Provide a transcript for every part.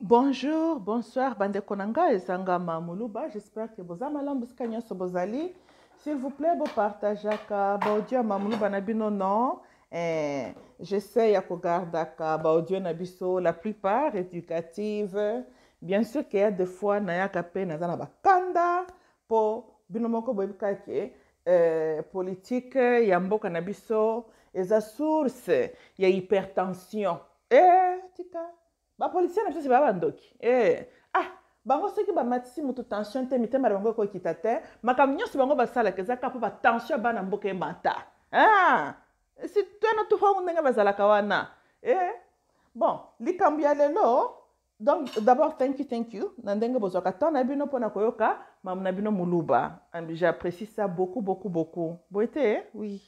bonjour bonsoir bandeko na ngai ezangama moluba j'espère ke boza malamu esika nyonso bozali s'il vous plaît bopartageaka baaudio ya mamoluba na bino non eh, j'essaye ya kogardaka baaudio na biso la plupart éducative bien sûr ke ya des fois nayaka mpe naza na bakanda mpo bino moko boyebika ke eh, politike ya mboka na biso eza source ya hypertension e eh, tika bapolisier na biso nsima bandoki eh. ah bango soki bamatisi moto tension te mitema na bango ekokita te makambo nyonso bango basalaka eza kaka ba batension ya bana mboka emata ah. si twana tufangu ndenge bazalaka wana eh. bon li ya lelo donc d'abord thank you thank you na ndenge bozwaka temps na bino mpona koyoka mamu na bino muluba j'apprécie ça beaucoup beaucoup beaucoup boye oui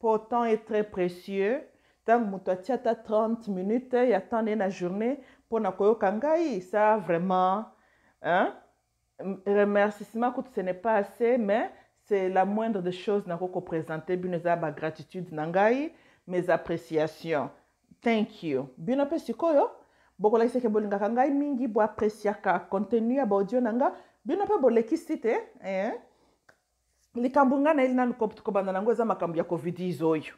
pourtant est très précieux ntango moto atia ata 30 minutes ya temps na ye na journée mpona koyoka ça vraiment hein? remerciement que ce n'est pas assez mais c'est la moindre des choses nakoko présente bino eza gratitude na mes appréciations thank you bino Boko sikoyo bokolakisa ke bolingaka ngai mingi boappréciaka contenu ya baaudio nanga. nanga bino pe bo lekisite. eh? Hein? likambo ngai nayeli nanu kobanda nango eza makambo ya covidis oyo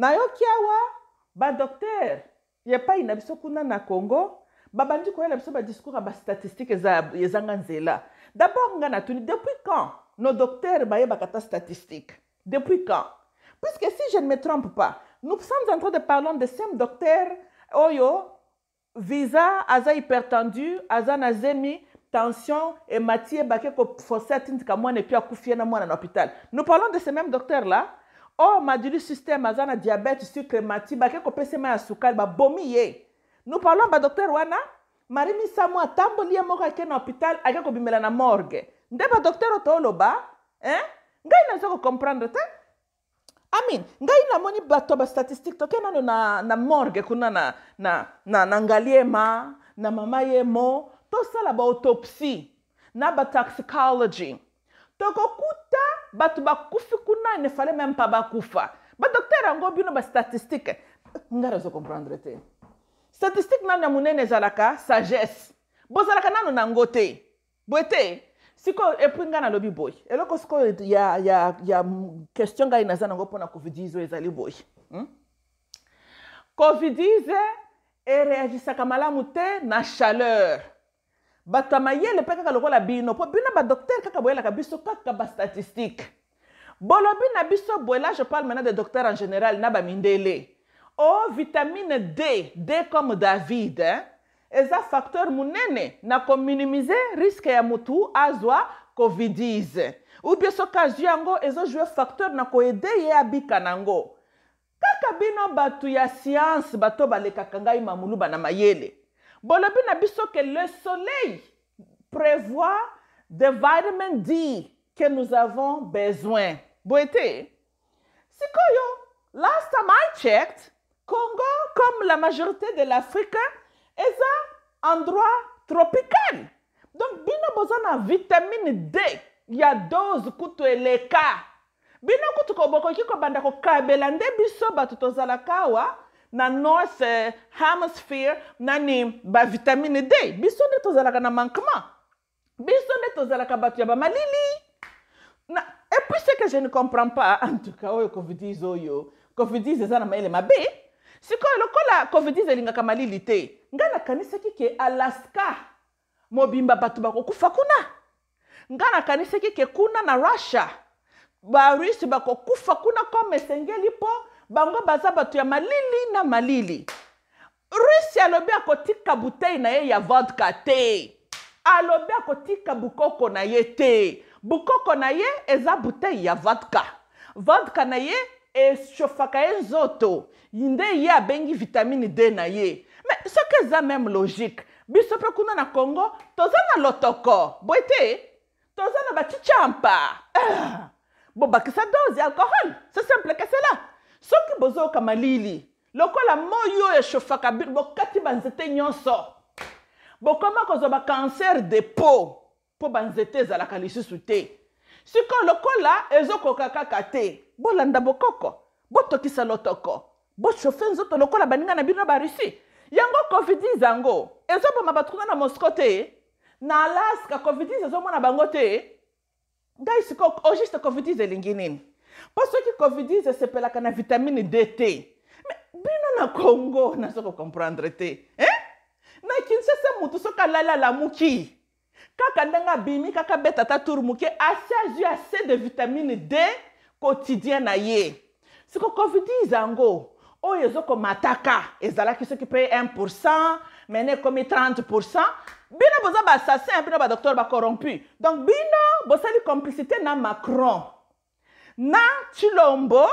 nayoki awa docteur, ya pas na biso kuna na congo babandi koyela biso badiscours ya bastatistike ezanga nzela dabord na natuni depuis quand nos docteurs bayebaka ta statistique depuis quand puisque si je ne me trompe pas nous sommes en train de parler de same docteur oyo visa aza hypertendu aza na zemi tension et matière koforce atindika mwana epui akufi ye na mwana na hôpital nous parlons de ce même docteur là oyo oh, maduli systeme aza na diabete sucre mati bake kopesa ma ya sukali babomi ye nous parlons badocteur wana mari misamo atamboli ye moko ake na hôpital ake kobimela na morgue nde badocteur oyo tooloba eh? ngai naza kocomprendre te amin ngai namoni bato bastatistique toke nano na, na morgue kuna na, na, na, na ngaliema na mama yemo tosala baautopsie na batoxicology tokokuta bato bakufi kuna ne fallait même pas bakufa badokter yango bino bastatistike ngai nazo comprendre te statistique nanu ya monene ezalaka sagesse bozalaka nanu nango te boye te sikoyo epui ngai nalobi boye eloko sikoyo ya, ya, ya question ngai naza nango mpona covid-10 oyo ezali boye hmm? covid-10 ereagisaka malamu te na chaleur bato ya mayele mpe kaka lokola bino mpo bino badoktere kaka boyelaka biso kaka bastatistike bolobi na biso boye là je parle maintenant de docteur en général na bamindele o vitamine d d comme david hein? eza facteur monene na kominimize riske ya motu azwa covid-10 ou bien soki azwi yango ezojoue facteur na koede ye abika nango kaka bino bato ya sianse bato balekaka ngai mamuluba na mayele Bolobi na biso que le soleil prévoit des vitamines D que nous avons besoin. Boete. Sikoyo, last time I checked, Congo, comme la majorité de l'Afrique, est un endroit tropical. Donc, bino besoin de vitamine D. Il y a dose kutu eleka. Bino kutu koboko kiko bandako kabelande biso batu tozalakawa. na north eh, hemisphere nani bavitamine d biso nde tozalaka na manquement biso nde tozalaka bato ya bamalili na epuis ce que je ne comprends pas en tout cas oyo covidis oyo covidis eza na mayele mabe sikoyo lokola covidis elingaka malili te ngai nakanisaki ke alaska mobimba bato bakokufa kuna ngai nakanisaki ke kuna na russia barusi bakokufa kuna comme esengeli mpo bango baza bato ya malili na malili rusi alobi akotika butei na ye ya vodka te alobi akotika bukoko na ye te bukoko na ye eza butei ya vodka vodka na ye eshofaka ye nzoto nde ye abengi vitamine d na ye me soki eza meme logique biso mpe kuna na congo toza na lotoko boye te toza na bacicampa euh, ah! bobakisa dose ya alcohol se simple ke cela soki bozoyoka malili lokola moi oyo eshofaka bino bokati banzete nyonso bokoma kozwa bakanser de po mpo banzete ezalaka lisusu te sikoyo lokola ezokoka kaka te bolanda bokoko botokisa lotoko boshofe nzoto lokola baninga na bino ya barusi yango covid-19 yango ezoboma bato kuna na mosco te na alaska covid-19 ezomona bango te ngai sikoyo ogiste covid-19 elingi nini mpo soki covid esepelaka na vitamine d te me bino na congo nazoko comprendre te eh? na kinshasa motu soki alali alamuki kaka ndenge abimi kaka beta ata tour moke asi azwi ase de vitamine d quotidien na ye siko covid yango oyo ezokomataka ezalaki soki mpe 1 pourcent mene ekomi 30 pourcent bino boza baasassin bino badokteur bacorrompu donc bino bosali complicité na macron na tshilombo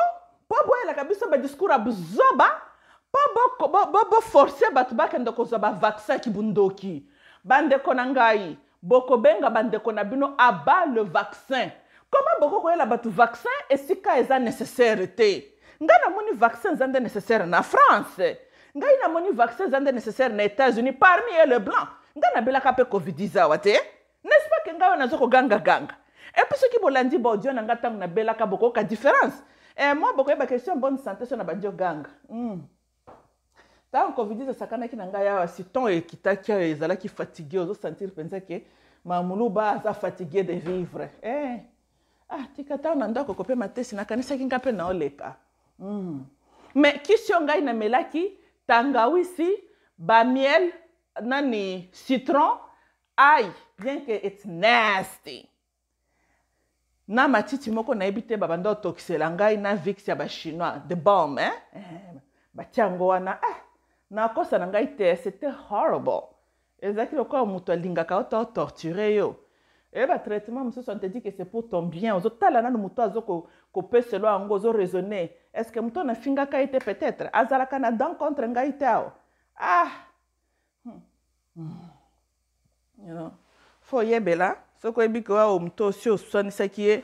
mpo boyelaka biso badiscours ya buzoba mpo boforce bo, bo, bo bato bakende kozwa bavaccin ya kibundoki bandeko na ngai bokobenga bandeko na bino aba le vaccin koma bokokoyela bato vaccin esika eza nécessaire te ngai namoni vaccin eza nde nécessaire na france ngai namoni vaccin eza nde nécessaire na états-unis parmi e le blanc ngai nabelaka mpe covid-10 awa te nespake ngai oyo naza kogangaganga e puis soki bolandi bodio na nga ntango nabelaka bokoyoka différence e, mwa bokoyeba question bonne santé so na bandi oganga mm. ntango covid esakanaki na ngai awa siton ekitaki oyo ezalaki fatigue ozosentir mpenza ke mamuluba aza fatigue de vivre eh. ah, tika ntango na ndako kopema te sinakanisaki nga mpe naoleka mm. me kisi oyo ngai namelaki tangawisi bamiel nani citron ai bien que its nasty na matiti moko nayebi te babanda otokisela ngai na vix ya bachinois the bomb eh? eh batia yango wana eh, nakosa na ngai te c'était horrible ezalaki lokola moto alingaka ota otorture yo eye batraitement mosusu antedi ke c'est pour ton bien ozotala nano moto azokopeselwa yango ozoraisonne est ce que moto nafingaka ye te peut-être azalaka na dan contre ngai te awa ah hmm. hmm. you know. fo oyebela soki oyebi ke oyo moto osi oswanisaki ye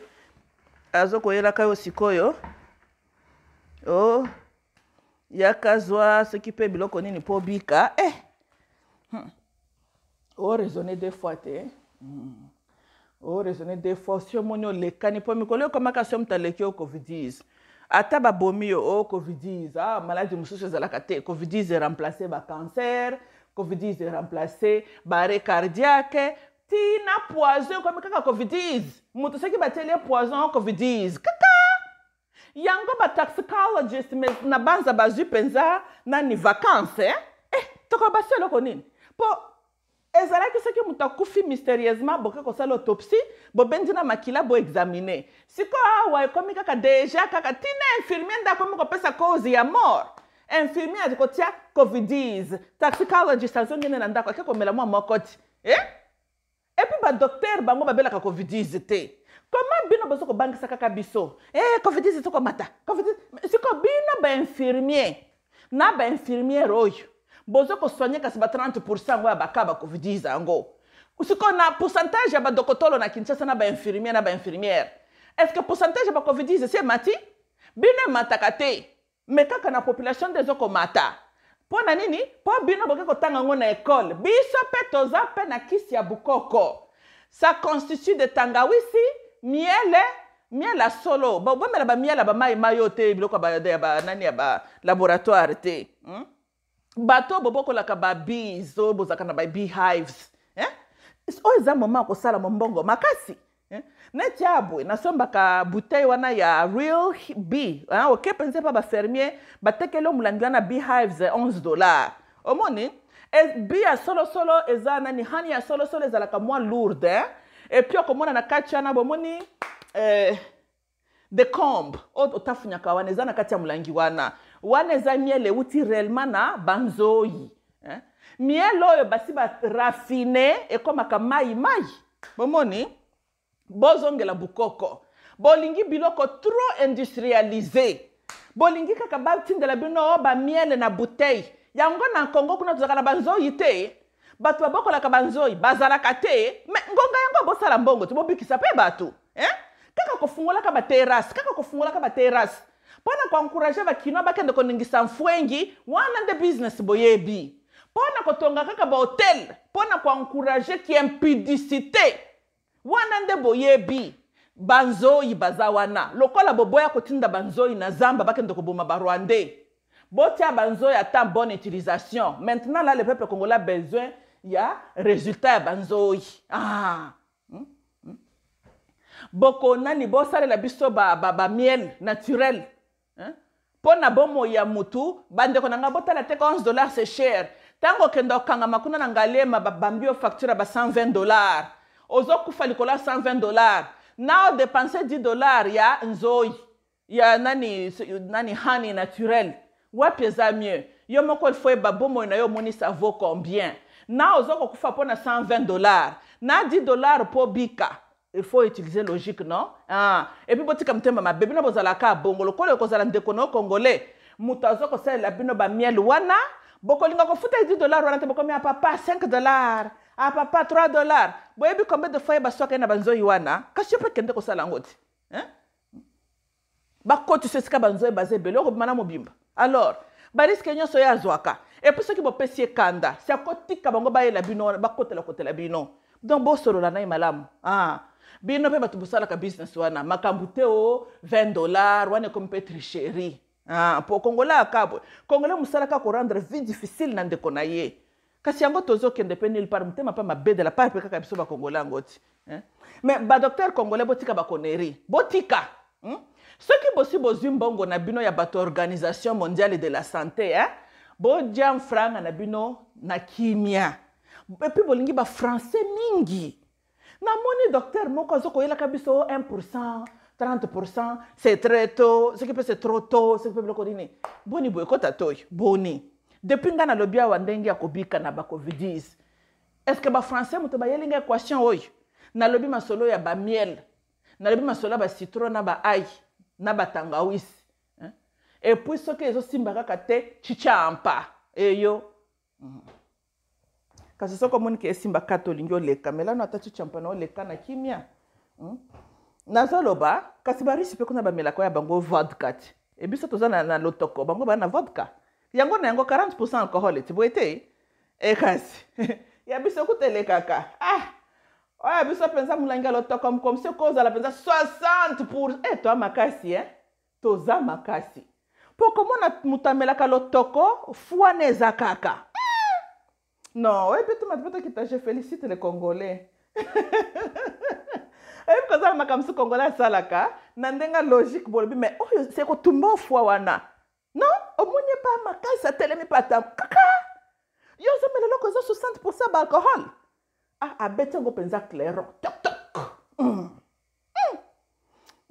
azokoyelaka yo sikoyo o yaka zwa soki mpe biloko nini mpo obika e eh. hmm. oraisonne deux fois te hmm. oraisonne deux fois si omoni olekani mpo mikolo okomaka so moto aleki yo covidise ata babomi yo o oh, covidise ah, maladi mosusu ezalaka te covidise eremplace bacancer covidise eremplace bare cardiaque ti na poison ekomi kaka covidis moto soki batelie poison covidis kaka yango bataxicologist na banza bazwi mpenza nani vacance eh? eh, tokolo basi eloko nini mpo ezalaki soki moto akufi mysterieusement boke kosala autopsie bobendi na makila boexamine sikoyo awa ekomi kaka deja kaka tina infirmier nde akomi kopesa cause ya mort infirmier akotia covidis taxicologist azongene na ndako ake komela mwa moko ti eh? epuis badoktere bango babelaka covidise te koma bino boza kobangisa kaka biso e eh, covidise tokomata siko bino bainfirmier na bainfirmiere oyo boza kosoigne kasi ba 30 pourcent yango ya baka bacovidise yango siko na pourcentage ya badokotolo na kinshasa na bainfirmier na bainfirmiere est ce que pourcentage ya bacovidise si emati bino emataka te me kaka na population nde ezokomata mpo na nini mpo bino bokoki kotanga yango na ekole biso mpe toza mpe na kisi ya bukoko sa constitue de tangawisi miele miele solo bomela bamiele ya bamai mai oyo te biloko nani ya balaboratoire te hmm? bato bobokolaka babis oyo bozalaka na babehives eh? oyo eh? eza moma ya kosala mombongo makasi Eh? ne ti abwe nasombaka bouteille wana ya real b ah, oke mpenza mpa bafermier batekeli omolangi wana behives 11 eh, dollar omoni eh, bi ya solosolo eza nani hani ya solosolo ezalaka mwa lourde epui okomona na kati wana bomoni eh, the combe oyo otafunyaka wana eza na kati ya molangi wana wana eza miele euti réellement na banzoi eh? miele oyo basi barafine ekomaka mai mai bomoni bozongela bukoko bolingi biloko trop industrialise bolingi kaka batindela bino bamiele na bouteille yango na kongo kuna tozalaka na banzoi te bato babokolaka banzoi bazalaka te me ngonga yango bosala mbongo te bobikisa mpe bato eh? kaka kofungolaka baterase kaka kofungolaka baterase mpo na koencourage bakinoa bakende koningisa mfwengi wana nde business boyebi mpo na kotonga kaka bahotel mpo na koencourage kiimpudicité wana nde boyebi banzoyi baza wana lokola boboya kotinda banzoyi na zamba bakende koboma barwandais botia banzoyi ata bonne utilisation maintenant là le peuple congolais a besoin ya résultat ya banzoyi ah. hmm? hmm? boko nani bosalela biso bamiel ba, ba, ba naturel hein? mpo na bomoi ya mutu bandeko na ngai botala te 11 dollar c'est cher ntango okenda okangama kuna na ngalema babambi yo facture ya ba 120 dollars Ozo likola 120 dollars. Nao dépenser 10 dollars ya nzoi. Ya nani nani hani naturel. Wapi za mieux. Yo moko elfwe babomo na yo moni ça vaut combien. Na ozo kufa pona 120 dollars. Na 10 dollars po bika. il faut utiliser logique non ah. et puis botika n'a mabe bino bozalaka abongo lokola okozala ndeko na yo congolais moto azokosalela bino miel wana bokolinga kofuta 10 dollars wana te bokomi ya papa 5 dollars. ah papa 3 dollar boyebi combien de fois ye baswaka ye na banzoi wana kasi yo mpe kende kosala yango te hein? bakotisa esika banzoi baza ebele okobima na mobimba alors bariske nyonso ye azwaka epui soki bopesi ye kanda si akotika bango bayela bino wana bakotelakotela bino donc bosolola na ye malamu ah. bino mpe bato bosalaka business wana makambo te o 20 dollar wana ekomi mpe tricherie ah, po kongola akabwe kongola mosalaka korendre vie difficile na ndeko na ye kasi yango tozokende mpe nile part motema mpe mabedela par mpe kaka biso bakongole yango ti me badocteur congolais botika bakoneri botika soki bosi bozwi mbongo na bino ya bato organisation mondiale de la santé eh? bodia mfranga na bino na kimia epui bolingi bafrançais mingi namoni docteur moko azokoyelaka biso 1 pourcent 30 c'est très tôt soki mpe c'est trop tôt soki mpe biloko nini boni boyekota toyo boni depuis ngai nalobi awa ndenge ya kobika na bacovid-10 estce bafrançais moto bayeli ngai équation oyo nalobi masolo ya bamiel nalobi masolo ya bacitron na baai na batangawisi eh? epuis soki ezosimba kaka te chichampa eyo mm. kasi soki omoniki esimba kati olingi oleka melano ata chichampa na oleka na kimia mm? nazoloba kasi barisi mpe kuna bamelaka ya bango vodka ti ebiso toza na, na lotoko bango baa na vodka yango na yango 40 pourcent alcohol ti boye te e kasi ya biso kutele kaka ah oyo biso mpenza molangi alotoko mokomisi okozala mpenza 60 pour e toa makasi e toza makasi mpo komona moto amelaka lotoko fwana eza kaka ah! non oyebi te mati potokita je félicite le congolais oyebi kozala makambo so congolais asalaka na ndenge logique bolobi mai oyo sekotumba ofwa wana non omoni epa makasi atelemi mpe ata kaka yo ozomela eloko eza 60 pourcent baalcohol ah abeti ah, yango mpenza clairon toktok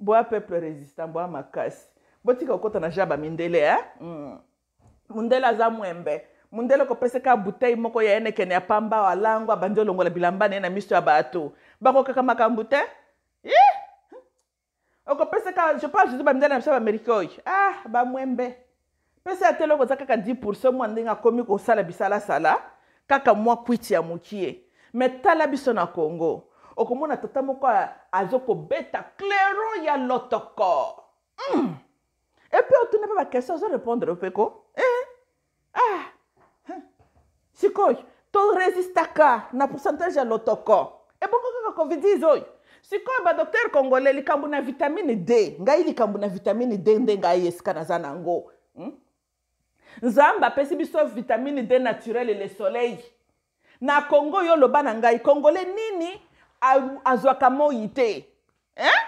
boya peuple résistant boya makasi botika kokɔta na jaba mindele e mundele aza mwembe mundele kopesa kaka butei moko ya ene kene ya pamba alangwa abandi olongola bilamba na ye na miso ya bato bango kaka makambo te okopesa kaka je parle jésus bamindele na biso ya baamerika oyo ah bamwembe pesa ya te eloko eza kaka 10 pourcent mwa ndenge akómi kosala bisalasala kaka mwa kwiti ya mokie me tala biso na congo okomona tata moko azokobeta clairon ya lotoko mm. epe otuna mpe bakestion azorépondre mpeko eh? ah. sikoyo torésistaka na pourcentage ya lotoko ebongo kaka covid-10 oyo sikoyo badokter congolais likambo na vitamine d ngai likambo na vitamine d nde ngai esika naza na yango hmm? nzambe apesi biso vitamine d naturelle le soleil na kongo oyo oloba na ngai kongole nini azwaka moi te hein?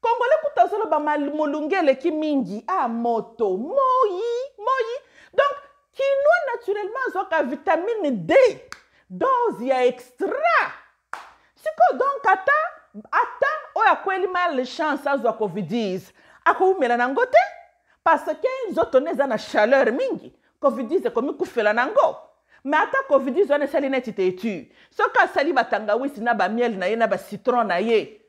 kongole kuta azoloba molunge eleki mingi a ah, moto moi moi donc kinwa naturellement azwaka vitamine d dose ya extra sikoyo donc ata ata oyo akweli malchance azwa covid-10 akowumela nango te parce ke nzoto ne eza na chaleur mingi covid-10 ekomi kufela na yango me ata covid-10 wana esali neti te etu soki asali batangawisi na bamiele na ye na bacitron na ye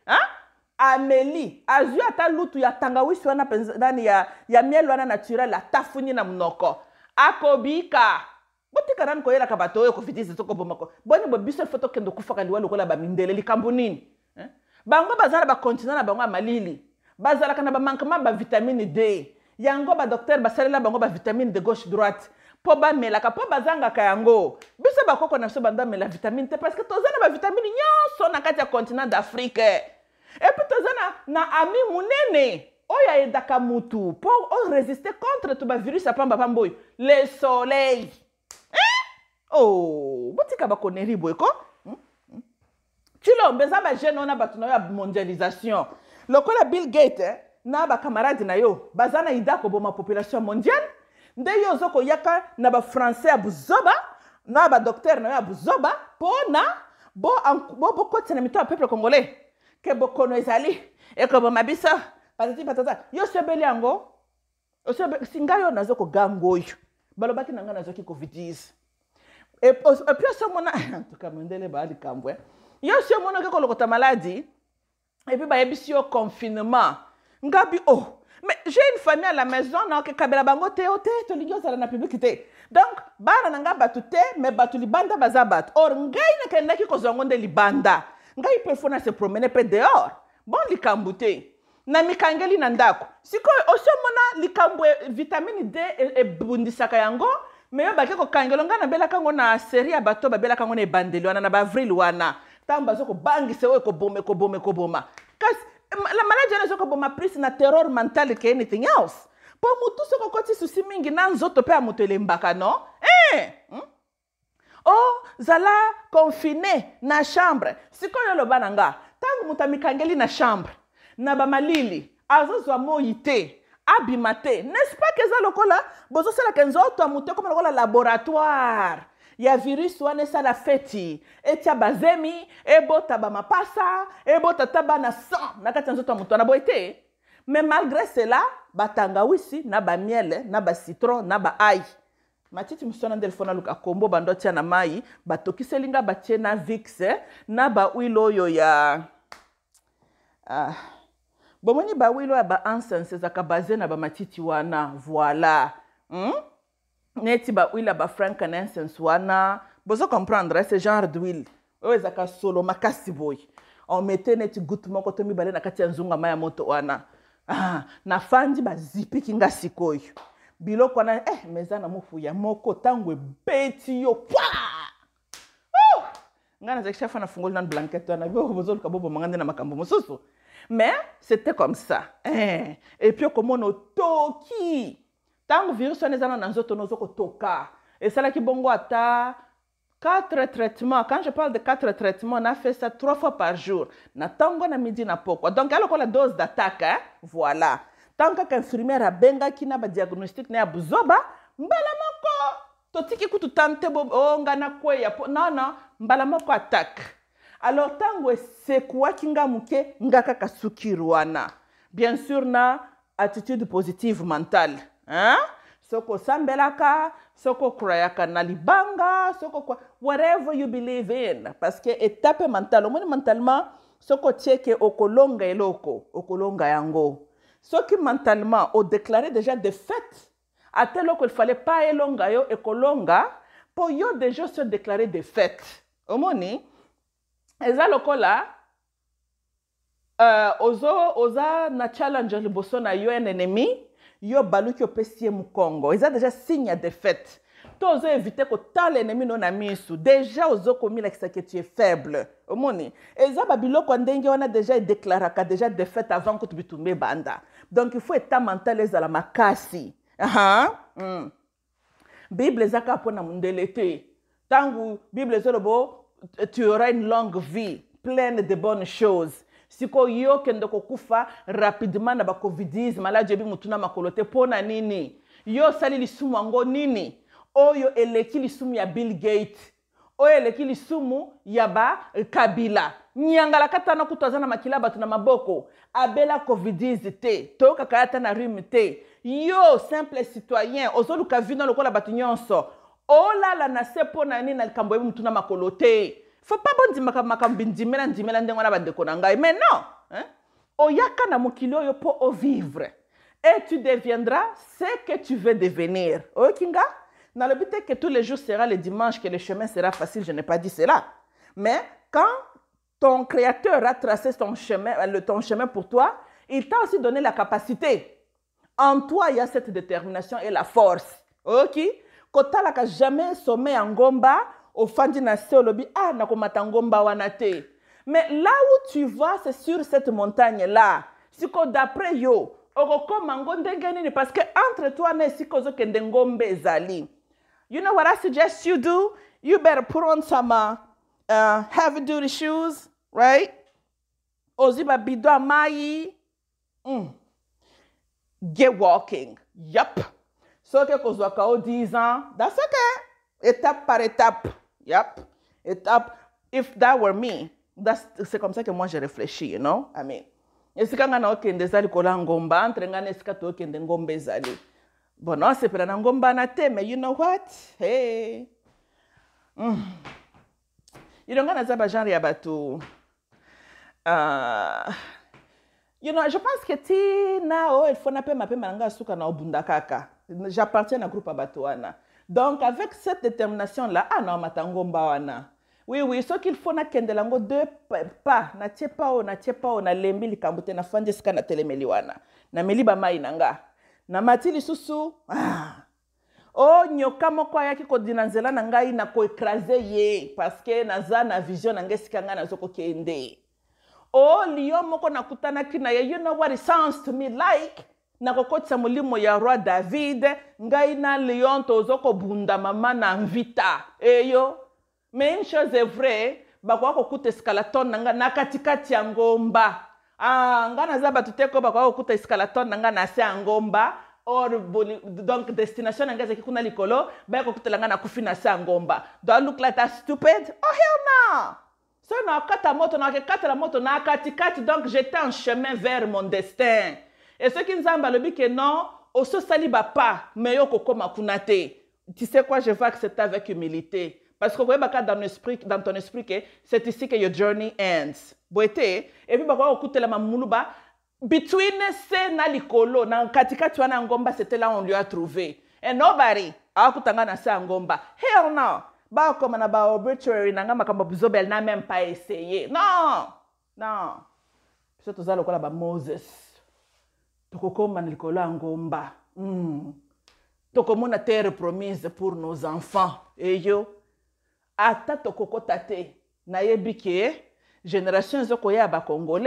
ameli azwi ata lutu ya tangawisi wana nani ya, ya miele wana naturel atafuni na munoko akobika botika nani koyelaka bato oyo covid-10 tokobomako boni bo biso efo tokende okufaka liwa lokola bamindele likambo nini bango baza na bakontina na bango ya malili bazalaka na bamankema bavitamine d yango badoktere basalela bango bavitamine de gauche droite mpo bamelaka mpo bazangaka yango biso bakoko na biso bando amela vitamine te parce que toza na bavitamine nyonso na kati ya continent d'afrike epui toza na, na ami monene oyo ayedaka mutu mpo orésiste contre to bavirus ya pamba pamba oyo le soleil eh? oh, botika bakoneri boye ko hmm? hmm? tilombe eza bagene wana bato na oyo ya mondialisation lokola bill gate eh? na bakamarade na yo baza na ida koboma population mondiale nde yo oza koyaka na bafrançais ya buzoba na badoktere na yo ya buzoba mpona bokotisa na mito ya peuple congolais ke bokono ezali ekoboma biso patati patata yo osebeli yango si ngai oyo naza koganga oyo balobaki na ngai nazwaki covid-19 epuis e osomona antuka mondele baa likambo eh. yo si omona oke kolokota maladi epuis bayebisi yo confinement nga bi o oh. mais j'ai une famille à la maison nakokabela bango te o te tolingi ozala na publiki te donc bana na ngai bato te mais bato libanda baza bato or ngai nakendaki kozwa ngo nde libanda ngai mpe fo na se promene mpe dehors bon likambo te na mikangeli na ndako sikoyo osiomona likambo e, vitamine d ebundisaka e, e yango me yo bake kokangela ngai nabelaka ngo na série ya bato babelaka ngo na ebandeli wana na baavril wana ntango baza kobangisa oyo koboma ekoboma ekoboma kasi la maladi wana ezokoboma plus na terror mentale ke anything else mpo motu soki okoti susi mingi na nzoto mpe ya moto elembaka no eh. hmm? ozala oh, confine na chambre sikoyo oloba na nga ntango moto amikangeli na chambre na bamalili azozwa moi te abima te nest pas ke eza lokola bozosalaka nzoto ya motu ekoma lokola laboratoire ya virisi wana esala feti etia bazemi ebota bamapasa ebota ata bana 100 na kati ya nzoto ya moto wana boye te mais malgré cela batangawisi na bamiele na bacitron na baai matiti mosusu wana nde lifo naluka kombo bando atia na mai batokiseli nga batie na vix na bawile oyo ya ah. bomoni bawile oyo ya baansense ezaka baze na bamatiti wana voilà mm? ne ti bahuile ya bafranc canensis wana bozo comprendre ce genre d'huile oyo ezalaka solo makasi boye omete neti gute moko to mibale na kati ya nzungama ya moto wana ah, nafandi bazipiki nga sikoyo biloko wana eh, me eza na mofuya moko ntango ebeti yo pa oh! ngai nazaki chaque fois nafungoli nano blankete wana biloko bozoluka bobomanga nde na makambo mosusu mais c'était comme ça eh. epuis okomona otoki ntango virus wana ezana na nzoto nozokotoka esalaki bongo ata quatre traitements quand je parle de quatre traitements nafe ça trois fois par jour na ntango na midi na pokwa donc ya lokola dose d'attaque eh? voilà ntango kaka infirmière abengaki na badiagnostique na ya buzoba mbala moko totiki kutu tante bo oh, nga nakweya po nana mbala moko attaque alors ntango esekuaki nga moke nga kaka sukiri wana bien sûr na attitude positive mentale soko osambelaka soko okurayaka na libanga soko whatever you believe in parceke etape mentale omoni mentalement soki otie ke okolonga eloko okolonga yango soki mentalement odéclare déjà défaite ata eloko efale pa elonga yo ekolonga mpo yo déjà osi odéclare défaite omoni eza lokola uh, ozo oza na challenge liboso na yo un ennemi yo baluki opesi ye mokongo eza deja signe ya defete to ozo évite kotala enemi no na misu deja ozokomilakisaki tu es faible omoni eza babiloko ndenge wana deja edeklaraka deja defete avant kutu bitumba ebanda donc il faut état mental ezala makasi uh -huh. mm. bible eza kaka mpona mondele te ntango bible ezoloba tu auras une longue vie pleine de bonnes choses sikoyo kende kokufa rapidement na bacovidis maladi ebi mutu na makolo te mpo na nini yo osali lisumu yango nini oyo eleki lisumu ya bill gate oyo eleki lisumu ya bakabila nyangala kata na kutu aza na makila ya bato na maboko abela covidis te toyokaka ya ata na rume te yo simple citoyen ozoluka vino lokola bato nyonso olala na se mpo na nini na likambo yebi mutu na makolo te faut pas bo ndimaka makambo bindimela ndimela ndenge wana bandeko de mais non hein? oyaka na yo po pas vivre. et tu deviendras ce que tu veux devenir Dans le but, est que tous les jours sera le dimanche que le chemin sera facile je n'ai pas dit cela mais quand ton créateur a tracé ton chemin, euh, ton chemin pour toi il t'a aussi donné la capacité en toi il y a cette détermination et la force la que jamais sommet en ngomba ofandi na se olobi ah nakomata ngomba wana te mais là où tu vas c'est sur cette montagne là siko d'après yo okokoma ngo ndenge nini parce que entre toi na esika ozokende ngombe ezali you know what i suggest you do you better put on some uh, uh, heavy duty shoes right ozwi babido ya mai mm. get walking yep soki ekozwaka o 10 ans that's okay étape par étape Yep. It up. If that were me, c'est comme ça que moi je réfléchis, you know? I mean, esika nga naokende eza likolo ya ngomba entre nga na esika tookende ngomba ezali bon naosepela na ngomba na te mais you know what hey. mm. you know nga naza bagenre ya bato uh, you know je pense que ti na oyo oh, elfo napema pema na ngai ya suka na obunda kaka j'appartiens na groupe ya bato wana donc avec cette détermination là ana ah matango mbawana oui oui soki fo nakendela yango deux pas natie pa oyo natie pa oyo nalembi likambo te nafandi esika natelemeli wana nameli bamai na nga namati lisusu ah. o oh, nyoka moko ayaki kodi na nzela na ngai nakoekrase ye parceke naza na vision na ngai esika ngai nazokokende o oh, lio moko nakutanaki na ye you know what it sounds to me like nakokotisa molimo ya roi david ngai na lion tozokobundama ma na mvita eyo mais une chose est vrai bakoka kokuta escalaton na nga na katikati ya ngomba ah, nga naza bato te ko bakoka kokuta escalaton na nga na se ya ngomba or boli, donc destination na ngai ezalaki kuna likolo baya kokutela ngai nakufi na se ya ngomba do i look like that stupid oh hell no so nakata moto nakekatela moto na katikati donc j'étais en chemin vers mon destin Et ceux qui nous ont que non, se saliba pas, mais yoko koma kunate. Tu sais quoi, je vais accepter avec humilité. Parce que vous voyez, dans, esprit, dans ton esprit, que c'est ici que your journey ends. Boete, et puis, vous écoutez la mamoulouba, between se na likolo, na katikati wana ngomba, c'était là on lui a trouvé. And nobody, akutanga na se ngomba. Hell no! bakoma na baobituary nanga makambo buzobel na même pas essayé. non non tu zalo toza ba Moses tokokomana likolo ngomba mm. tokomona terre promise pour nos enfants eyo ata que te nayebi ke génération ezokoya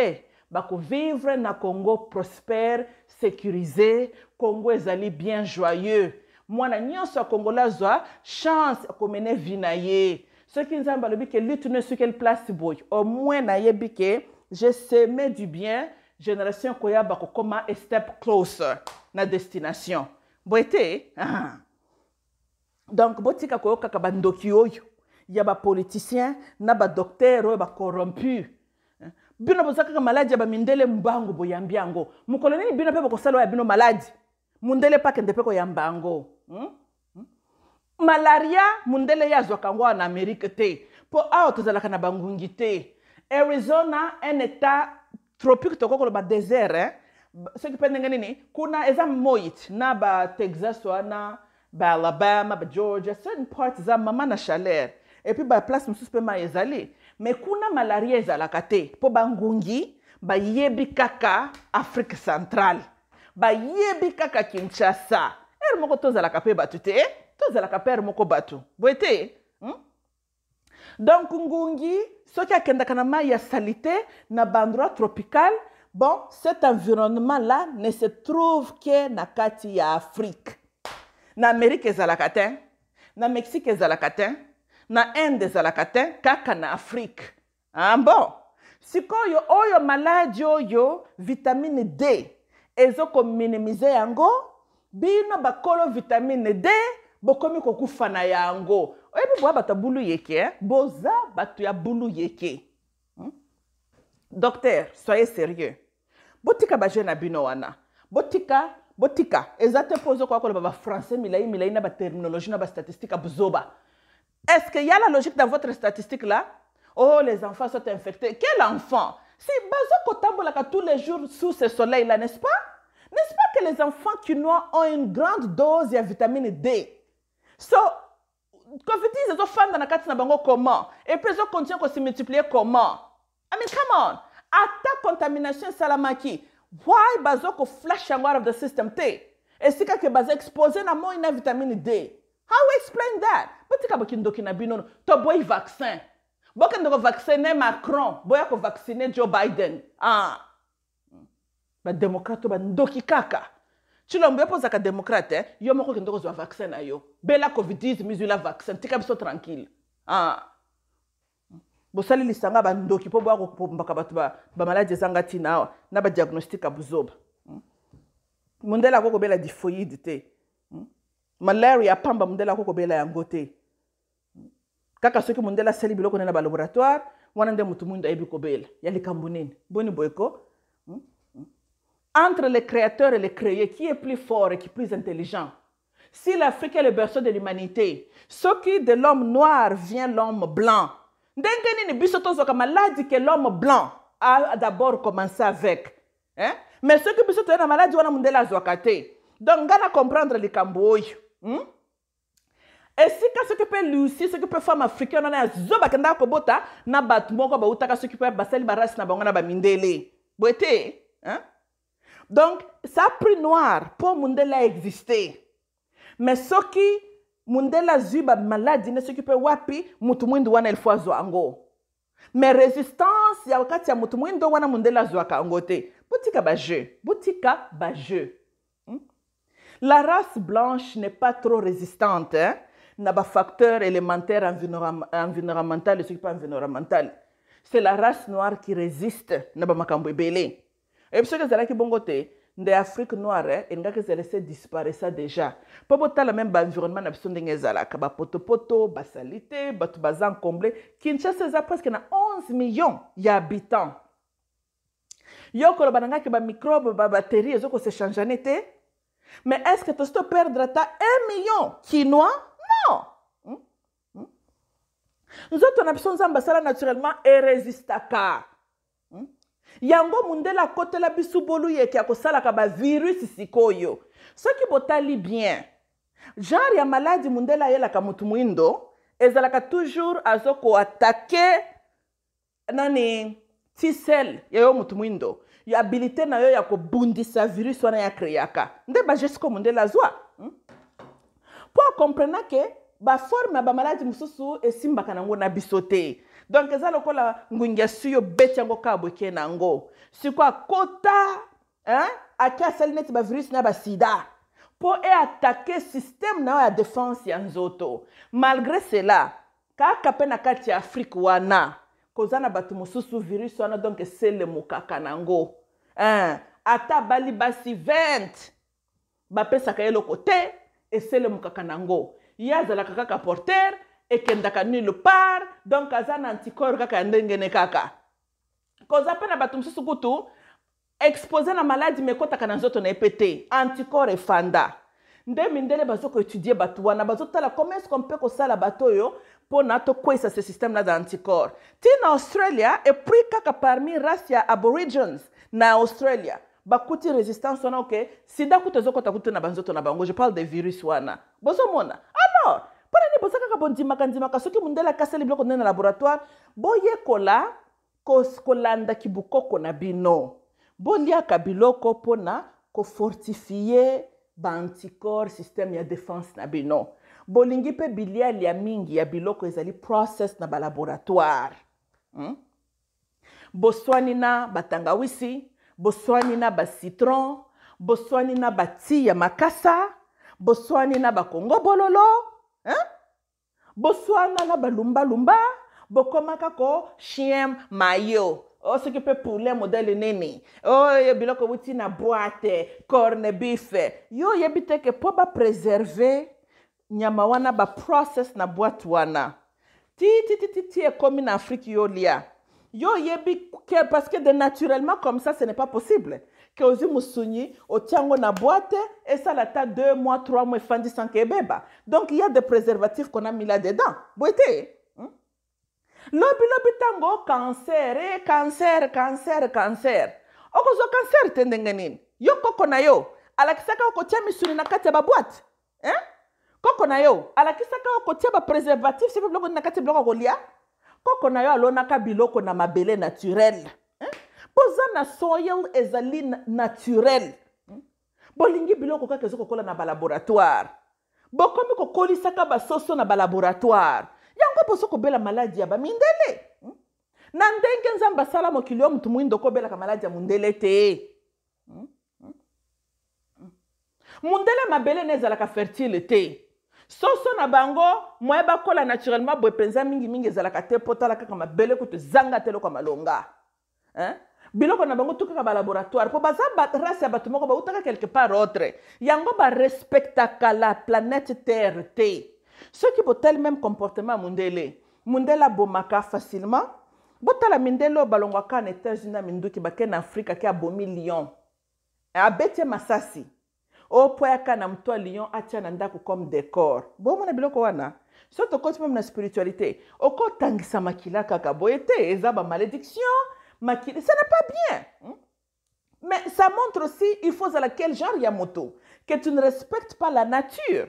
ya na congo prospère sécurisé congo ezali bien joyeux mwana nyonso ya kongola chance akomene vi na ye soki nzambe alobi ke lutu sur place au moins nayebi je semé du bien generation koyaba kokoma a step closer na destination boye te uh ah, -huh. Ah. donc botika koyoka kaka bandoki oyo ya bapoliticien na badoktere oyo bacorrompu bino boza kaka maladi ya bamindele mbango boyambi yango mokolo nini bino mpe bokosala oyo ya bino maladi mundele mpe akende mpe koyamba yango hmm? hmm? malaria mundele ye azwaka yango awa na amerike te mpo awa tozalaka na bangungi te arizona un état tropique tokokoloba désert hein? soki mpe ndenge nini kuna eza moi ti na batexas wana baalabama bageorgia certain parts eza mama na chaleur epuis baplace mosusu mpe mai ezali mais kuna malaria ezalaka te mpo bangungi bayebi kaka afrique centrale bayebi kaka kinshasa ere moko tozalaka mpe bato te eh? tozalaka mpe ere moko bato boye te donc ngungi soki akendaka na mai ya salite na baendroit tropical bon cet environnement là ne se trouve ke na kati ya afrique na amérike ezalaka te na mexique ezalaka te na inde ezalaka te kaka na afrique ambo ah, sikoyo oyo maladi oyo vitamine d ezokominimize yango bino bakolo vitamine d bokomi kokufa na yango oyebi boya bato ya bulu yeke boza bato ya bulu hmm? yeke docteur soyez sérieux botika bajeune na bino wana botika botika eza te mpo ozokoka koloba bafrançais milai milai na baterminologie na bastatistique ya bozoba est ce que a la logique dans votre statistique là oh les enfants sont infectés quel enfant si bazokotambolaka tous les jours sous ce soleil là n'est ce pas n'est ce pas que les enfants qui noient ont une grande dose de vitamine d so confitis ezofanda na kati na bango comment epuis ezokontinue kosimultiplie comment i mean come on ata contamination esalamaki why baza koflash yango out of the system te esika ke baza expose na moi na vitamine d how we explain that botika bokindoki na bino toboyi vaccin bokende kovaccine macron boya kovaccine joe biden ah. bademokrate oyo bandoki kaka tshilombo yo mpo ozalaka démocrate eh? yo moko okende kozwa vaccin na yo bela covid-19 mizwila vaccin tika biso tranquille ah. bosali lisanga bandoki mpo boya kopombaka bato bamaladi ezanga ntina awa na badiagnostique ya buzoba mondele ako kobela difoyide te malaria ya pamba mondele ako kobela yango te kaka soki mondele asali biloko nde na balaboratoire wana nde motu mwindo ayebi kobela ya likambo nini boni boyeko entre le créateur et le créé, qui est plus fort et qui est plus intelligent Si l'Afrique est le berceau de l'humanité, ce qui de l'homme noir vient l'homme blanc. bisoto dit que l'homme blanc a d'abord commencé avec. Hein? Mais ce qui bisoto na maladie wana mundela azwaka te. Donc gana comprendre les oyo. Hmm? esika soki mpe ce soki peut femme africaine wana yazo bakendaka kobota na bat moko ba utaka mpe basali barasi na bango na bamindele boye hein? Donc, ça pris noir pour Mundela exister. Mais ce qui Mundela zuba malade, ne peut wapi mutu mwindu wana elfu ango, Mais résistance ya wakati ya mutu mwindo wana Mundela azwaka ango te. Boutika ba jeu, boutika hmm? La race blanche n'est pas trop résistante hein? n'a pas facteur élémentaire environnemental et ce qui pas environnemental. C'est la race noire qui résiste n'a pas makambo ebi soki ezalaki bongo te nde afrique noire elingaki ezala ese disparesa déjà mpo botala meme baenvironnement na biso ndenge ezalaka bapotopoto basalite bato baza nkomble kinshasa eza presque na 11 million ya habitant yo koloba nangaki bamicrobe babateri ezokosechangeane te mais est ce que tosi toperdre ata 1 million kinois non hmm? Hmm? nzoto na biso nzambe asala naturellement erésistaka yango mundele akotela biso bolu yeke ya kosalaka bavirisi sikoyo soki botali bien genre ya maladi mundele ayelaka motu mwindo ezalaka toujours azokoatake nani tisel ya yo motu mwindo ya habilité na yo ya kobundisa virus wana ya kreyaka nde bajesiko mundele azwa hmm? mpo akomprena ke baforme ya bamaladi mosusu esimbaka nango na biso te donk eza lokola ngungi asi yo beti yango kaka boke na yango sikoyo akota ake asali neti bavirisi na basida mpo e atake systeme na oyo ya défense ya nzoto malgré cela kaka mpe na kati ya afrike wana koza na bato mosusu virisi wana donk eselemokaka na yango ata bali basi 20 bapesaka eloko te eselemokaka na yango ye azalaka kaka portere ekendaka nulle part donc aza na anticorps kaka ya ndengene kaka koza mpe na bato mosusu kutu expose na maladi me ekɔtaka na nzoto na ye mpe te anticorps efanda nde mindele bazokoétudie bato wana bazotala comment est ce qu'on mpe kosala bato oyo mpona tokwesa ce système na za anticorps ntina australia epui kaka parmi race ya aborigens na australia bakuti résistance wana oke sida kutu ezokɔta kutu na banzoto na bango je parle de virus wana bozomona mpona nini boza kaka bondimaka-ndimaka soki mondele akaseli biloko nde na laboratoire boyekola kolanda kibukoko na bino boliaka biloko mpona kofortifie baanticorps systeme ya défense na bino bolingi mpe biliali ya mingi ya biloko ezali process na balaboratoire hmm? boswani na batangawisi boswani na bacitron boswani na bati ya makasa boswani na bakongobololo hein? boswana na balumbalumba bokomaka ko chien mayo osekipe oh, poulet modele nini oyo oh, biloko wuti na boite corne bife yo yebi te ke mpo bapreserve nyama wana baprocess na boite wana ti ti ti ti ti ekomi na afrike yo lia yo yebi ke parce que de naturellement comme ça ce n'est pas possible kozi o otiango na boîte esala ta 2 mois 3 mois efandisaka donc il y a des préservatifs qu'on a mis là dedans boyete non hmm? bi tango cancer Eh cancer cancer cancer okozwa cancer te ndenge yo koko na yo alakisaka okotia misuni na kati ya boîte hein? Eh? koko na yo alakisaka okotia bapréservatif sepe biloko na kati ya nakati ya kolia koko na yo alona ka biloko na mabele naturel. mpoza na soil ezali naturel bolingi biloko kaka ezo kokola na balaboratoire bokomi kokolisaka basoso na balaboratoire yango mposo kobela maladi ya bamindele na ndenge nzambe asala mokili yo motu moindo kobelaka maladi ya mondele te mondele mabele na ezalaka fertile te soso na bango moye bakola naturellement boye mpenza mingimingi ezalaka te mpo tala kaka mabele kutu ezanga te eloko ya malonga hein? biloko na bango tukaka balaboratoire mpo baza race ya bato moko bautaka quelque part autre yango barespectaka la planète terre te soki botali même comportement ya mundele mundele abomaka facilement botala mindele oyo balongwaka na états-unis na minduki bake na afrika ke abomi lion abeti ye masasi opoyaka na moto ya lion atia na ndako comme décor bomona biloko wana so tokoti meme na spiritualité okotangisama kila kaka boye te eza bamalédiction maquiller. Ce n'est pas bien. Mais ça montre aussi, il faut à quel genre Yamoto, que tu ne respectes pas la nature.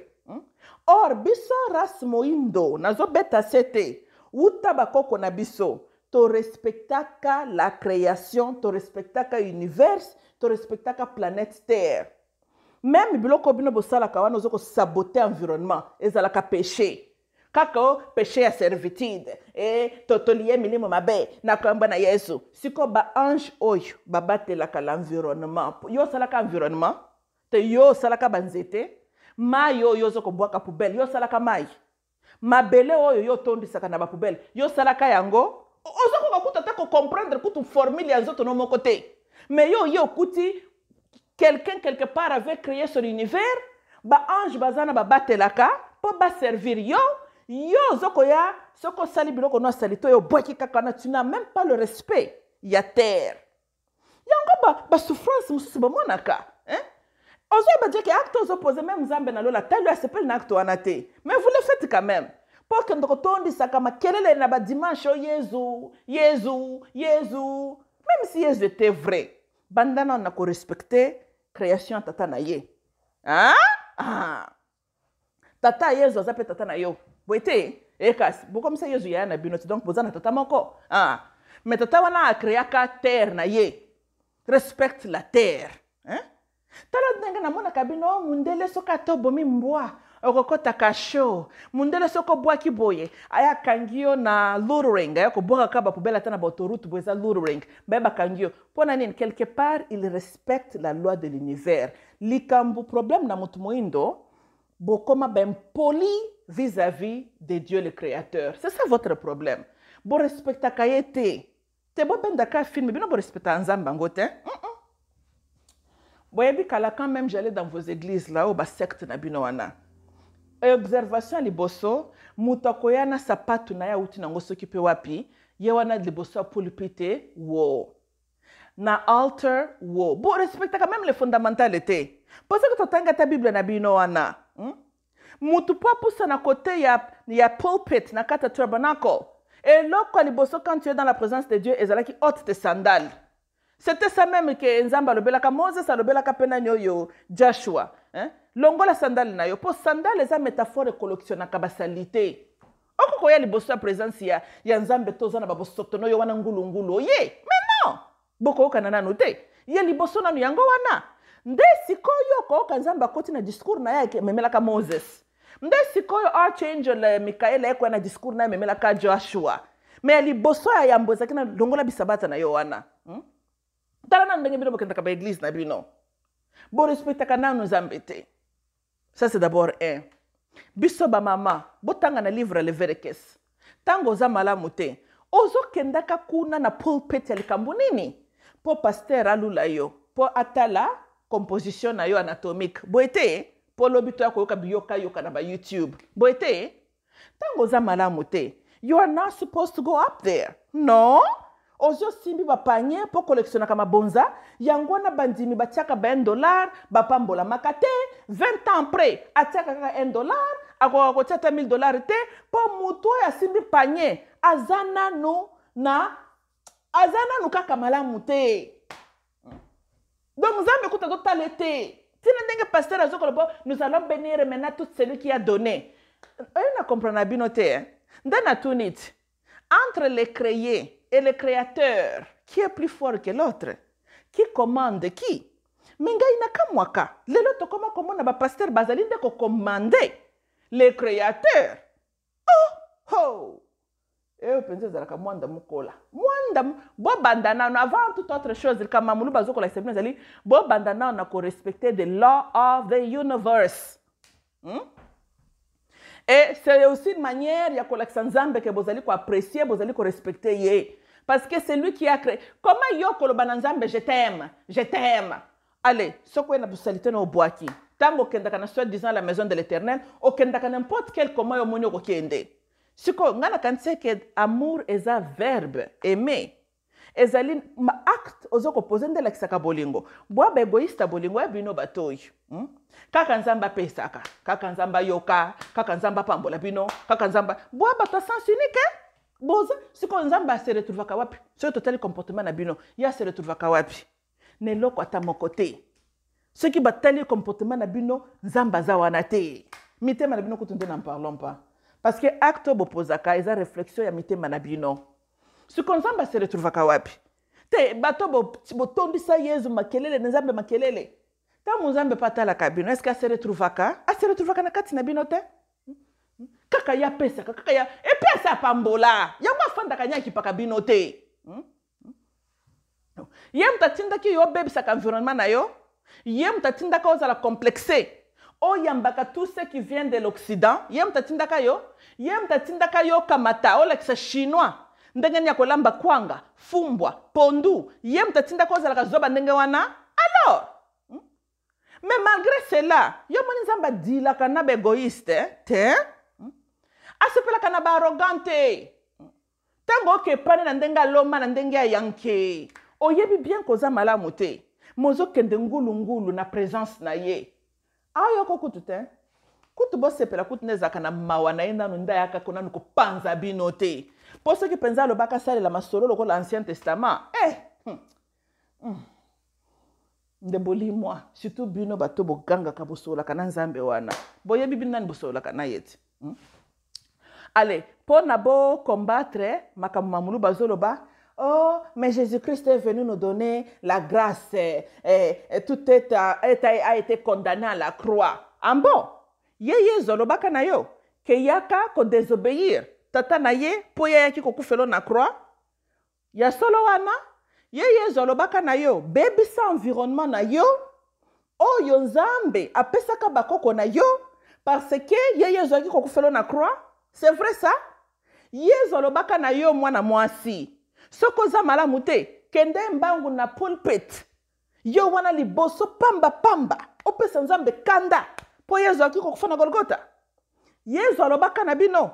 Or, biso ras moindo, nazo beta sete, wuta bakoko na biso, to respectaka la création, to respectaka universe, to respectaka planète Terre. Même biloko bino bosalaka wana ozoko saboter environnement, ezalaka péché. kako péché ya servitude e totolie milimo mabe nakoyamba na yesu sikoyo ange, oyo ka l'environnement yo salaka environnement te yo salaka banzete yo yo zoko bwaka poubelle yo salaka mai mabele oyo yo saka na poubelle. yo salaka yango oza koka kuta te ko kutu formule ya zoto no moko te mais yo yo kuti quelqu'un quelque part avait créé son univers bazana baza l'a ka pour servir, yo yo oza koya soki osali biloko no asali to oyo obwaki kaka wana tu na même pas le respect ya terre yango basouffrance ba mosusu bamonaka hein? ozoyeba dieke acte ozopose meme nzambe na lola talo asepeli na acte wana te mais vous le faites quand même mpo okendoko tondisaka makelele na badimanshe o oh yezu yezu yezu même si yezu était vrai banda nano na korespecte création ya tata na ye hein? ah. ah! tata yezu aza mpe tata na yo boye te ekasi eh, bokomisa yezu yaya na bino te donc boza na tata moko ah. me tata wana akreaka terre na ye respecte la terre hein? tala ndenge namonaka bino mundele soki ata obomi mbwa okokɔtaka sho mundele soki obwaki boye aya akangi yo na luring aya kobwakaka bapobele ata na baautorute boye eza luring baye bakangi yo mpona nini quelque part il respecte la loi de l'univers likambo problème na moto moyindo bokoma ben poli vis-à-vis de Dieu le Créateur. C'est ça votre problème. Bon respecta kayete. Te bo ben daka film, bino bo respecta nzamba ngote. Hein? Boyebi kala quand même j'allais dans vos églises là au bas secte na bino wana. Observation liboso, mutakoya na sapatu na ya uti nango pe wapi, ye wana liboso ya pulpite wo. Na altar wo. Bo respecta quand même les fondamentales te. Parce que totanga ta Bible na bino wana. motu mpo apusana kote ya, ya pulpit na kati ya tabernacle eloko ya liboso quand tu es dans la présence de dieu ezalaki ote te sandale c'était ça même ke nzambe alobelaka moses alobelaka mpe nani oyo joshua eh? longola sandale na yo mpo sandale eza métaphore ekolokisionaka basalite oko koya liboso ya présence ya, ya nzambe toza na babosotono oyo wana ngulungulu oye me non bokoyokana nanu te ye liboso nanu yango wana nde sikoyo okooka nzambe akoti na discours na ye amemelaka moses nde sikoyo archangel mikaela ye kue na discours na amemelaka joshua me liboso ya yambo ezalaki na longola bisabata na yo wana hmm? tala na ndenge bino bokendaka baeglise na bino borespectaka nano nzambe te ça c'est d'abord un biso bamama botanga na livre leverekes ntango oza malamu te ozokendaka kuna na pulpet ya likambo nini mpo paster alula yo mpo atala composition na yo anatomique boye te mpo lobi to ya koyoka biyokayoka na bayoutube boye te ntango oza malamu te you are not supposed to go up there no ozosimbi bapanye mpo kolektionaka mabonza yango wana bandimi batiaka ba 1 dollar bapambolamaka te 20 ans pre atiaka kaka 1 dollar akoka kotia ta 1000 dollar te mpo motu oyo asimbi panye aza nanu na aza nanu kaka malamu te donc nzambe kuta azotala ete tina ndenge paster azokoloba nous allons bénir maintenant tout celui qui a donné oyena comprendre bino te eh? nde na tuni ti entre le créé et le créateur qui est plus fort que l'autre qui commande qui me ngai na kamwa ka lelo tokoma komona bapaster bazali nde kokomande le créateur oh ho oh. oyo eh, mpenza ezalaka mwanda mukola mwanda bobanda bandana, avant toute autre chose likambo mamulu bazokolakisa bino ezali bobanda nano na respecter the law of the universe hmm? et c'est aussi une manière ya kolaksa nzambe ke bozali apprécier bozali respecter ye parce que c'est lui qui a créé comment yo koloba na nzambe je t'aime je t'aime allez soko na bosalite na obwaki ntango okendaka na soit disant la maison de l'éternel okendaka n'importe quel comment yo omoni okokende sikoyo ngai nakanisi eke amour eza verbe aime ezali acte oza kopoze nde elakisaka bolingo bwa baegoïste bolingo ya bino bato oyo hmm? kaka nzambe apesaka kaka nzambe ayoka kaka nzambe apambola bino kaka nzambe bwa bato asens unique boza sikoyo nzambe aseretrouvaka wapi soki totali comportement na bino ye aseretrouvaka wapi na eloko ata moko te soki batali comportement na bino nzambe aza wana te mitema na bino kutu nde na parlons pas parce que acte oyo bopozaka eza réflexion ya mitema na bino sikoyo nzambe aseretrouvaka wapi te bato botondisa yezu makelele na nzambe makelele ntango nzambe mpo atalaka bino eske aseretrouvaka aseretrouvaka na kati na bino te kaka ye apesaka kaka ya epesi apambola yango afandaka ni akipaka bino te ye moto atindaki yo obebisaka environnement na yo ye moto atindaka ozala complexe oyambaka tout ce qui vient de l'occident ye moto atindaka yo ye moto atindaka yo kamata olakisa chinois ndenge nini ya kolamba kwanga fumbwa pondu ye moto atindaka ozalaka zoba ndenge wana alors hmm? mais malgré cela yo moni nzambe adilaka na baégoïste te hmm? asepelaka na baarrogante hmm? ntango okepani na ndenge aloma na ndenge ayanke oyebi bien koza malamu te mozokende ngulungulu na présence na ye ayoko kutu te kutu bosepela kutu nde ezalaka na mawa na ye nanu nde ayakaki nanu kopanza bino te mpo soki mpenza alobaka asalela masolo lokola ancien testament e eh! hmm. hmm. nde bolimwa surtout bino bato bogangaka bosololaka na nzambe wana boyebi bino nani bosololaka na ye te hmm? ale mpo na bokombatre makambo mamulu bazoloba Oh, mais Jésus-Christ est venu nous donner la grâce. Et, eh, et eh, tout est, a été condamné à la croix. En ah bon, yeye zolobaka na yo ke yaka désobéir. tata na ye mpo yaki ayaki na croix ya solo wana yeye zolobaka na yo sa environnement na yo Oh, yon nzambe apesaka bakoko na yo parce que yeye koko kokufela na croix c'est vrai ça Yeye Zolobaka na yo mwana mwasi soki oza malamu te kende mbangu na pulpet yo wana liboso pambapamba opesa nzambe kanda mpo ye ezwaki kokufa na golgota ye ezw alobaka na bino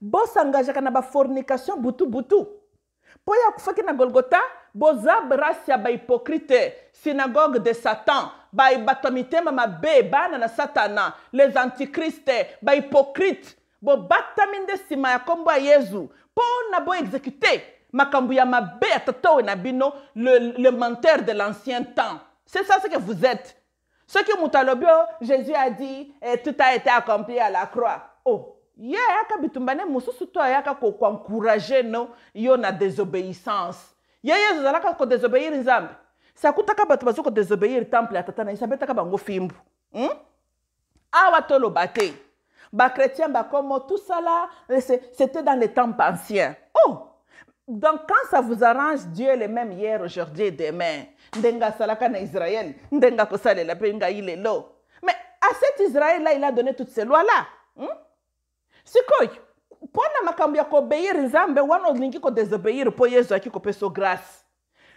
bosangazaka na bafornication butu-butu mpo ye akufaki na golgota boza brase ya bahypocrite synagogue de satan bato ya mitema mabe bana na satana les antikriste bahypocrite bobatami nde nsima ya nkombo ya yezu mpo na boexekute makambu ya mabe ya na bino le, le menteur de l'ancien temps c'est ça ce que vous êtes ce que moto alobi oyo jésus dit eh, tout a été accompli à la croix oh ye ayaka bitumba nde mosusu to ayaka encourager no yo na désobéissance ye yesu azalaka désobéir nzambe Sa kutaka bato bazwi désobéir temple ya tata na betaka bango fimbu hmm? awa toloba te bakrétien bakomo tosala c'était dans les temps anciens oh donc, quand ça vous arrange, Dieu est le même hier, aujourd'hui et demain. Ndenga salaka na Israël. Ndenga kosale la penga ilelo. Mais à cet Israël-là, il a donné toutes ces lois-là. Hmm? Sikoyo. mpona makambo ya koobéir nzambe wana olingi kodésobéir po yesu aki peso grâce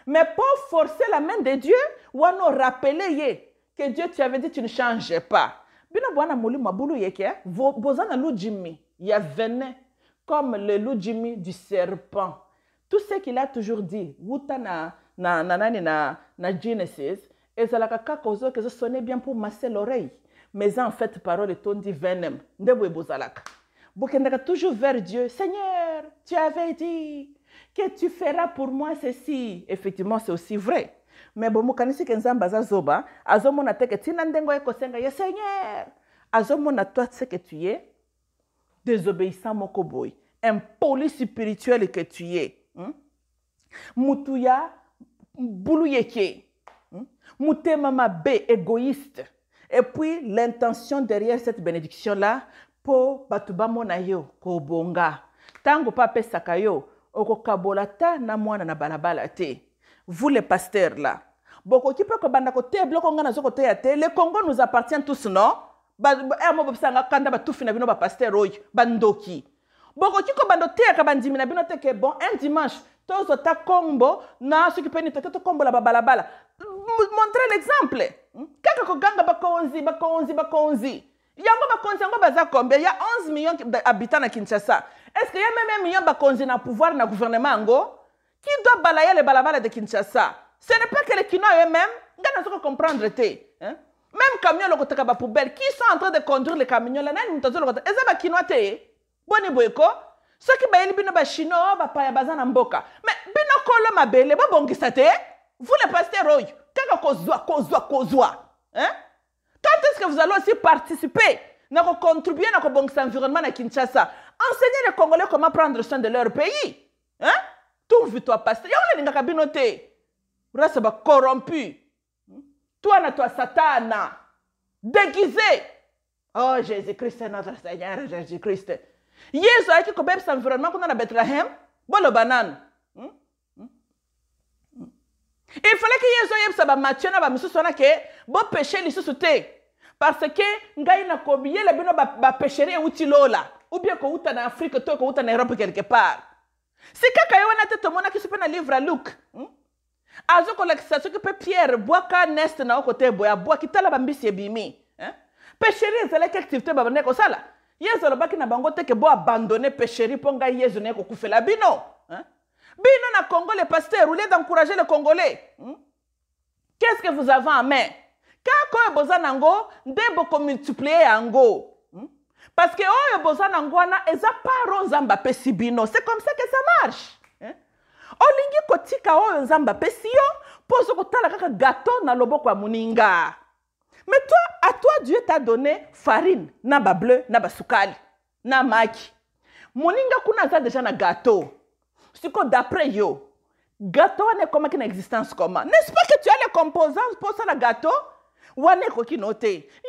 mais pour forcer la main de dieu wana rappeler ye que dieu tu avais dit tu ne changes pas Bina bwana mouli abulu yeke bozana na yavene, comme le lujimi du serpent tout ce qu'il a toujours dit wuta na na na est na na genesis parce que ça sonnait bien pour masser l'oreille mais en fait parole etondi venem nde boye bozalaka bokendaka toujours vers dieu seigneur tu avais dit que tu feras pour moi ceci effectivement c'est aussi vrai mais, bomokanisi ke nzambe aza zoba azomona te que ntina ndenge oye kosenga ye seigneur azomona toi ce que tu es désobéissant mokoboy, un impoli spirituel que tu es. » Hein? mutu ya boulou hein? Mouté mama be égoïste. Et puis l'intention derrière cette bénédiction là pour batuba monayo ko bonga. Tango pape pesaka yo kabolata na mwana na balabala te. Vous les pasteurs là. bon oki kobanda koteya biloko blokonga n'a zoko te le congo nous appartient tous non eh, mo kanda batufi na bino pasteur bandoki bokoki kobanda oteyaka bandimi na bino te ke bon un dimanche tozota kombo na soki mpe nitoke tokombola babalabala montre l'exemple hmm? kaka koganga bakonzi bakonzi bakonzi yango bakonzi yango baza combien ya 11 million habitant na kinshasa est ce que ya meme million bakonzi na pouvoir na gouvernement yango qui doit balaye le balabala de kinshasa ce n'est pas que le kino eux-mêmes ngai nazoka comprendre te hein? même camion lokotaka bapoubelle qui sont en train de conduire le camion la nani moto azolokota eza bakinois te eh? boni boye ko soki bayeli bino bah, bachinois bapaya baza na mboka me bino kolo mabele bobongisa te vous le pasteurs oyo kaka kozwa kozwa kozwa hein? quand est ce que vous allez aussi participer na kocontribuer na kobongisa environnement na kinshasa enseigner les congolais comment prendre soin de leur pays hein? trouve-toi paster yango nalingaka bino te rase bacorrompu toi na toi satana déguisé oh jésus christ notre seigneur jésus christ yesu ayaki kobebisa environnement kuna na bethlehem boloba nanu hmm? Hmm? Hmm? il fallait ke yesu ayebisa bamathieu na bamisusu wana ke bopeshe lisusu te parce ke ngai nakobiyela bino bapeshere euti lola ou bien kouta na afrique to kouta na europe quelque part si kaka ye wana te tomonaki so mpe na livre ya luk azo kolakisa soki mpe pierre bwaka neste na oko te boye abwaki tala bambisi ebimi peshere ezalaki activité babandaki kosala yesu alobaki na bango teke bo abandone pécherie mpo ngai yesu naye kokufela bino hein? bino na congo le paster oulie d'encourager le congolais hmm? qu'est ce que vous avez en main kaka oyo boza nango nde bokomultiplie yango hmm? parce que oyo boza nango wana eza part oyo nzambe apesi bino c'est comme ça que ça marche hein? olingi kotika oyo nzambe apesi yo mpo ozokotala kaka gato na loboko ya moninga Mais toi, à toi, Dieu t'a donné farine, naba bleu, naba sukali, na maki. Moninga kuna za déjà na gâteau. Siko d'après yo, gâteau wana ekomaki na existence comment n'est-ce pas que tu as les composants mposala gâteau wana ekoki no te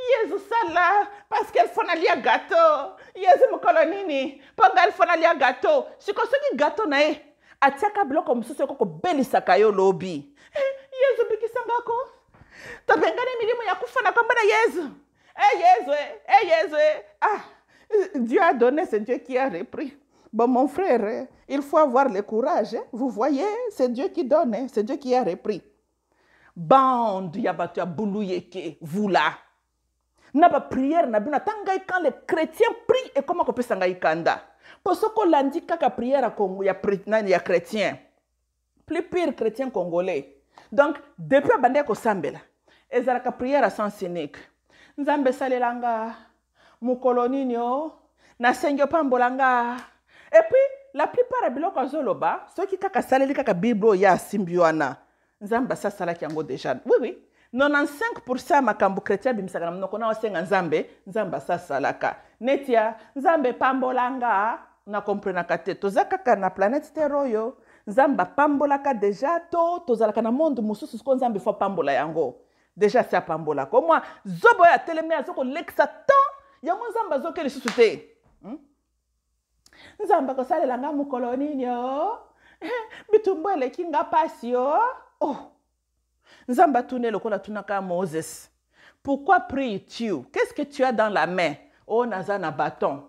yezu sala parceke fo nalia gâteau yezu mokolo nini mponga alfo nalia gâteau sikoyo soki gâteau na ye atiaka biloko mosusu eko kobelisaka yo lobi eh, yezu bikisangako tapengana milimo ya kufa na kamba na Yesu. Eh Yesu, eh, eh Yesu. Eh. Ah, Dieu a donné, c'est Dieu qui a repris. Bon, mon frère, eh, il faut avoir le courage. Vous voyez, c'est Dieu qui donne, c'est Dieu qui a repris. Bande, yabatu abouluyeke, vous là. Naba prière na bino tangai quand les chrétiens prient et comment kopesa ngai Parce qu'on l'indique landi la prière à kongo ya y a chrétien. Plus pire chrétien congolais. Donc depuis abandé ko ezalaka priere sans sinique nzambe esalela nga mokolo nini o nasengi opambola nga epuis la plupart ya biloko azoloba soki kaka asaleli kaka bible oyo asimbi wana nzambe asi asalaki yango déjà oui oui 95 ya makambo chrétien abimisaka na monoko na osenga nzambe nzambe asi asalaka neti ya nzambe epambolanga na komprenaka te toza kaka na planete terre oyo nzambe apambolaka déjà to tozalaka na monde mosusu sikoyo nzambe fo apambola yango deja asi apambolaka omwa zoba oyo atelemi aza kolekisa temps yango nzambe azoke lisusu te hmm? nzambe akosalela nga mokolo nini o bitumbu eleki nga mpasi o oh. nzambe atuni lokola atunaka moses pourquoi prie tu qu'est ce que tu as dans la main oyo oh, naza na baton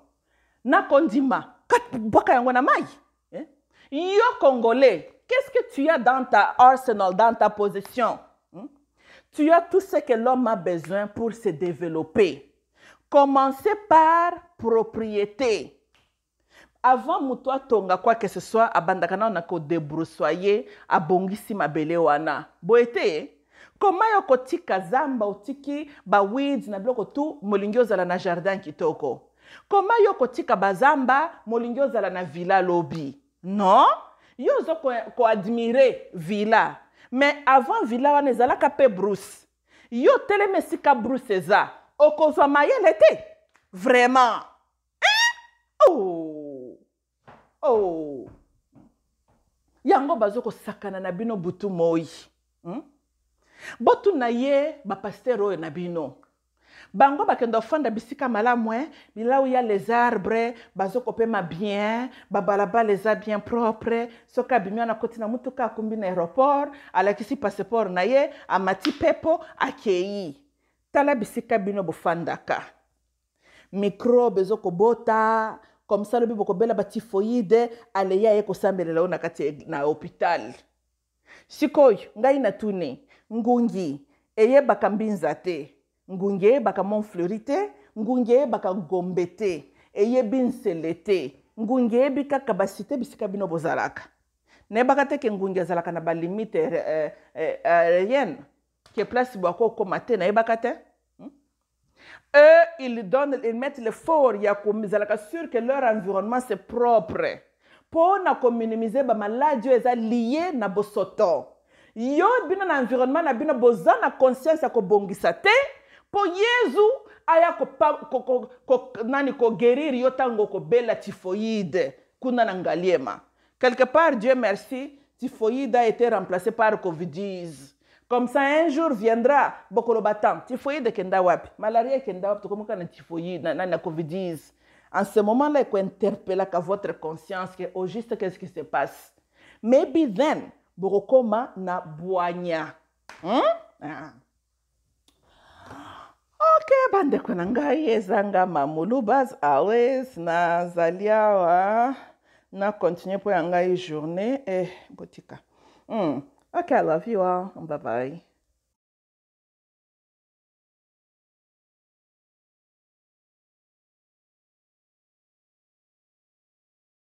nakondima bwaka yango na mai eh? yo congolais qu'est ce que tu as dans ta arsenal dans ta possession Tu as tout ce que l'homme a besoin pour se développer. Commencez par propriété. Avant mutu tonga, quoi que ce soit abandakana ko abongisi tu wana. Boete koma yo kotika zamba ba weeds na bloko tu molingyo zala na jardin kitoko. Comment yo bazamba molingi na villa lobby. Non? Yo ozo villa me avant villa wana ezalaka mpe bruce yo telema esika bruce eza okozwa mayele te vraiment eh? oh. Oh. yango baza kosakana na bino butu moi hmm? botuna ye bapaster oyo na bino bango bakenda ofanda bisika malamu e eh? bilau ya les arbre bazokopema bien babalabala eza bien propre soki abimi wana koti na motuka akumbi na aéroport alakisi passeport na ye amati mpepo akei tala bisika bino bofandaka mikrobe ezokobota comme ça lobi bokobela batifoide aleya ye kosambelela oyo na kati na hôpital sikoyo ngai natuni ngungi eyebaka mbinza te ngungi eyebaka mont fleuri te ngungi eyebaka gombe te eyebi nsele te ngungi eyebi kaka basite bisika bino bozalaka nayebaka te ke ngungi azalaka na balimite eh, eh, aérienne ke place bwako okóma te nayebaka te eux, ils donnent, ils mettent l'effort, il y a ils sont sûrs que leur environnement c'est propre. Pour na minimiser ba maladie eza lié na bosoto. Yo bino na environnement na bino bozana conscience ya kobongisa te Pour yezu aya nani koguérir yo ko okobela typhoïde kuna na ngaliema quelque part dieu merci typhoïde a été remplacé par covid 19 comme ça un jour viendra bokolo batant typhoïde kenda wapi malaria kenda wapi tokomoka na typhoïde na, na, covid 19 en ce moment là interpeller votre conscience que au juste qu'est-ce qui se passe maybe then bokokoma na bwanya Hein? Hmm? ah. ok bandeko na ngai ezanga mamulubas always nazali awa na continue mpo ya ngai journée e eh, botika mm. ok i love you all bye bye